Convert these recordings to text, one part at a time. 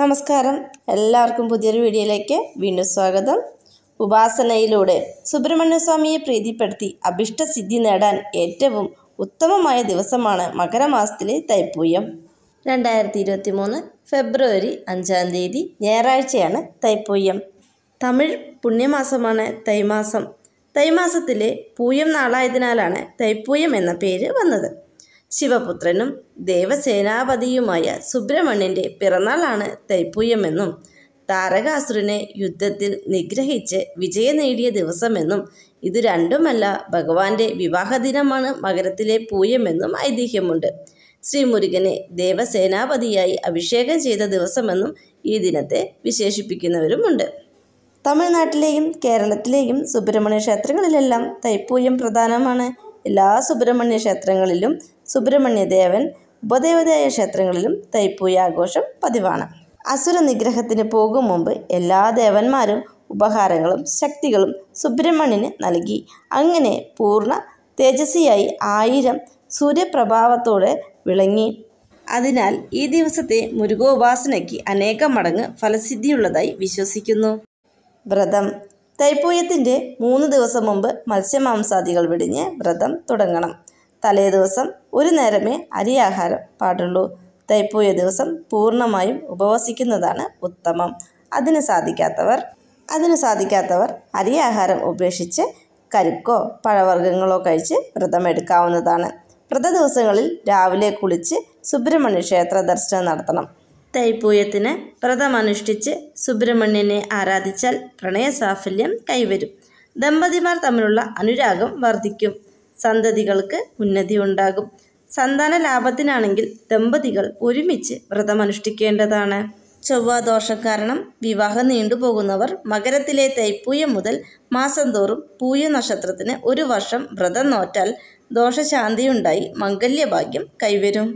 നമസ്കാരം എല്ലാവർക്കും പുതിയൊരു വീഡിയോയിലേക്ക് വീണ്ടും സ്വാഗതം ഉപാസനയിലൂടെ സുബ്രഹ്മണ്യസ്വാമിയെ പ്രീതിപ്പെടുത്തി അഭിഷ്ടസിദ്ധി നേടാൻ ഏറ്റവും ഉത്തമമായ ദിവസമാണ് മകരമാസത്തിലെ തൈപ്പൂയം രണ്ടായിരത്തി ഇരുപത്തി മൂന്ന് ഫെബ്രുവരി അഞ്ചാം തീയതി ഞായറാഴ്ചയാണ് തൈപ്പൂയം തമിഴ് പുണ്യമാസമാണ് തൈമാസം തൈമാസത്തിലെ പൂയം നാളായതിനാലാണ് തൈപ്പൂയം എന്ന പേര് വന്നത് ശിവപുത്രനും ദേവസേനാപതിയുമായ സുബ്രഹ്മണ്യൻ്റെ പിറന്നാളാണ് തൈപ്പൂയമെന്നും താരകാസുരനെ യുദ്ധത്തിൽ നിഗ്രഹിച്ച് വിജയം നേടിയ ദിവസമെന്നും ഇത് രണ്ടുമല്ല ഭഗവാന്റെ വിവാഹദിനമാണ് മകരത്തിലെ പൂയമെന്നും ഐതിഹ്യമുണ്ട് ശ്രീമുരുകനെ ദേവസേനാപതിയായി അഭിഷേകം ചെയ്ത ദിവസമെന്നും ഈ ദിനത്തെ വിശേഷിപ്പിക്കുന്നവരുമുണ്ട് തമിഴ്നാട്ടിലെയും കേരളത്തിലെയും സുബ്രഹ്മണ്യ ക്ഷേത്രങ്ങളിലെല്ലാം തൈപ്പൂയം പ്രധാനമാണ് എല്ലാ സുബ്രഹ്മണ്യ ക്ഷേത്രങ്ങളിലും സുബ്രഹ്മണ്യദേവൻ ഉപദേവതയായ ക്ഷേത്രങ്ങളിലും തൈപ്പൂയ ആഘോഷം പതിവാണ് അസുര നിഗ്രഹത്തിന് പോകും മുമ്പ് എല്ലാ ദേവന്മാരും ഉപഹാരങ്ങളും ശക്തികളും സുബ്രഹ്മണ്യന് നൽകി അങ്ങനെ പൂർണ്ണ തേജസ്സിയായി ആയിരം സൂര്യപ്രഭാവത്തോടെ വിളങ്ങി അതിനാൽ ഈ ദിവസത്തെ മുരുകോപാസനയ്ക്ക് അനേകം മടങ്ങ് ഫലസിദ്ധിയുള്ളതായി വിശ്വസിക്കുന്നു വ്രതം തൈപ്പൂയത്തിൻ്റെ മൂന്ന് ദിവസം മുമ്പ് മത്സ്യമാംസാദികൾ വെടിഞ്ഞ് വ്രതം തുടങ്ങണം തലേ ദിവസം ഒരു നേരമേ അരിയാഹാരം പാടുള്ളൂ തൈപ്പൂയ ദിവസം പൂർണ്ണമായും ഉപവസിക്കുന്നതാണ് ഉത്തമം അതിന് സാധിക്കാത്തവർ അതിന് സാധിക്കാത്തവർ അരിയാഹാരം ഉപേക്ഷിച്ച് കരുക്കോ പഴവർഗ്ഗങ്ങളോ കഴിച്ച് വ്രതം എടുക്കാവുന്നതാണ് വ്രത ദിവസങ്ങളിൽ രാവിലെ കുളിച്ച് സുബ്രഹ്മണ്യ ക്ഷേത്ര ദർശനം നടത്തണം തൈപ്പൂയത്തിന് വ്രതമനുഷ്ഠിച്ച് സുബ്രഹ്മണ്യനെ ആരാധിച്ചാൽ പ്രണയസാഫല്യം കൈവരും ദമ്പതിമാർ തമ്മിലുള്ള അനുരാഗം വർദ്ധിക്കും സന്തതികൾക്ക് ഉന്നതി ഉണ്ടാകും സന്താന ലാഭത്തിനാണെങ്കിൽ ദമ്പതികൾ ഒരുമിച്ച് വ്രതമനുഷ്ഠിക്കേണ്ടതാണ് ചൊവ്വാദോഷം കാരണം വിവാഹം നീണ്ടുപോകുന്നവർ മകരത്തിലെ തൈപ്പൂയം മുതൽ മാസം തോറും പൂയ നക്ഷത്രത്തിന് ഒരു വർഷം വ്രതം നോറ്റാൽ ദോഷശാന്തിയുണ്ടായി മംഗല്യഭാഗ്യം കൈവരും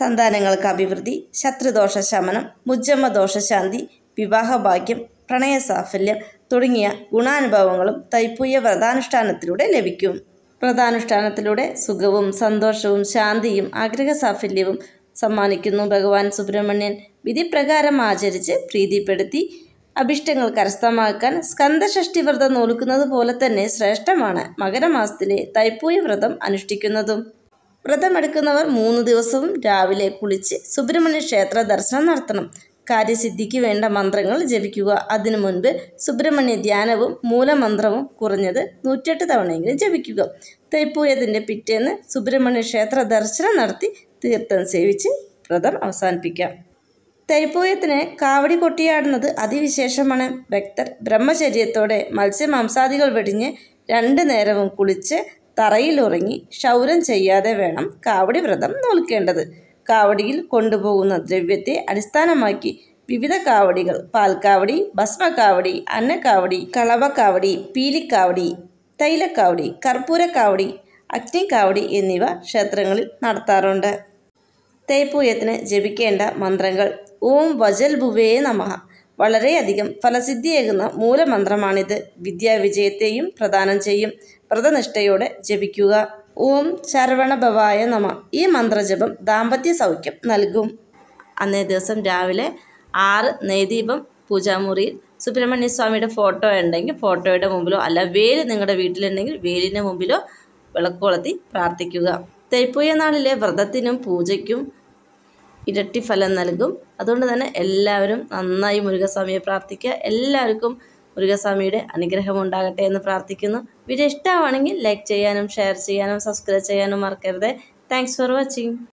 സന്താനങ്ങൾക്ക് അഭിവൃദ്ധി ശത്രുദോഷ ശമനം മുജ്ജമ ദോഷശാന്തി വിവാഹഭാഗ്യം പ്രണയ സാഫല്യം തുടങ്ങിയ ഗുണാനുഭവങ്ങളും തൈപ്പൂയ വ്രതാനുഷ്ഠാനത്തിലൂടെ ലഭിക്കും വ്രതാനുഷ്ഠാനത്തിലൂടെ സുഖവും സന്തോഷവും ശാന്തിയും ആഗ്രഹ സാഫല്യവും സമ്മാനിക്കുന്നു ഭഗവാൻ സുബ്രഹ്മണ്യൻ വിധിപ്രകാരം ആചരിച്ച് പ്രീതിപ്പെടുത്തി അഭിഷ്ടങ്ങൾ കരസ്ഥമാക്കാൻ സ്കന്ധഷഷ്ടി വ്രതം നോൽക്കുന്നത് പോലെ തന്നെ ശ്രേഷ്ഠമാണ് മകരമാസത്തിലെ തൈപ്പൂയ വ്രതം അനുഷ്ഠിക്കുന്നതും വ്രതമെടുക്കുന്നവർ മൂന്ന് ദിവസവും രാവിലെ കുളിച്ച് സുബ്രഹ്മണ്യ ക്ഷേത്ര ദർശനം നടത്തണം കാര്യസിദ്ധിക്ക് വേണ്ട മന്ത്രങ്ങൾ ജപിക്കുക അതിനു മുൻപ് സുബ്രഹ്മണ്യ ധ്യാനവും മൂലമന്ത്രവും കുറഞ്ഞത് നൂറ്റെട്ട് തവണയെങ്കിലും ജപിക്കുക തൈപ്പൂയതിൻ്റെ പിറ്റേന്ന് സുബ്രഹ്മണ്യ ക്ഷേത്ര ദർശനം നടത്തി തീർത്ഥം സേവിച്ച് വ്രതം അവസാനിപ്പിക്കാം തൈപ്പൂയത്തിന് കാവടി കൊട്ടിയാടുന്നത് അതിവിശേഷമാണ് ഭക്തർ ബ്രഹ്മചര്യത്തോടെ മത്സ്യമാംസാദികൾ വെടിഞ്ഞ് രണ്ട് നേരവും കുളിച്ച് തറയിലുറങ്ങി ക്ഷൗരം ചെയ്യാതെ വേണം കാവടി വ്രതം നോൽക്കേണ്ടത് കാവടിയിൽ കൊണ്ടുപോകുന്ന ദ്രവ്യത്തെ അടിസ്ഥാനമാക്കി വിവിധ കാവടികൾ പാൽക്കാവടി ഭസ്മക്കാവടി അന്നക്കാവടി കളവക്കാവടി പീലിക്കാവടി തൈലക്കാവടി കർപ്പൂരക്കാവടി അഗ്നിക്കാവടി എന്നിവ ക്ഷേത്രങ്ങളിൽ നടത്താറുണ്ട് തേപ്പൂയത്തിന് ജപിക്കേണ്ട മന്ത്രങ്ങൾ ഓം വജൽ ഭുവേ നമ വളരെയധികം ഫലസിദ്ധിയേകുന്ന മൂലമന്ത്രമാണിത് വിദ്യാവിജയത്തെയും പ്രദാനം ചെയ്യും വ്രതനിഷ്ഠയോടെ ജപിക്കുക ഓം ശരവണഭവായ നമ ഈ മന്ത്രജപം ദാമ്പത്യ സൗഖ്യം നൽകും അന്നേ ദിവസം രാവിലെ ആറ് നെയ്ദീപം പൂജാമുറിയിൽ സുബ്രഹ്മണ്യ സ്വാമിയുടെ ഫോട്ടോ ഉണ്ടെങ്കിൽ ഫോട്ടോയുടെ മുമ്പിലോ അല്ല വേര് നിങ്ങളുടെ വീട്ടിലുണ്ടെങ്കിൽ വേരിൻ്റെ മുമ്പിലോ വിളക്കുകൊളത്തി പ്രാർത്ഥിക്കുക തേപ്പൂയ നാളിലെ വ്രതത്തിനും പൂജയ്ക്കും ഇരട്ടി ഫലം നൽകും അതുകൊണ്ട് തന്നെ എല്ലാവരും നന്നായി മുരുകസ്വാമിയെ പ്രാർത്ഥിക്കുക എല്ലാവർക്കും മുരുകസ്വാമിയുടെ അനുഗ്രഹം ഉണ്ടാകട്ടെ എന്ന് പ്രാർത്ഥിക്കുന്നു വീഡിയോ ഇഷ്ടമാണെങ്കിൽ ലൈക്ക് ചെയ്യാനും ഷെയർ ചെയ്യാനും സബ്സ്ക്രൈബ് ചെയ്യാനും മറക്കരുത് താങ്ക്സ് ഫോർ വാച്ചിങ്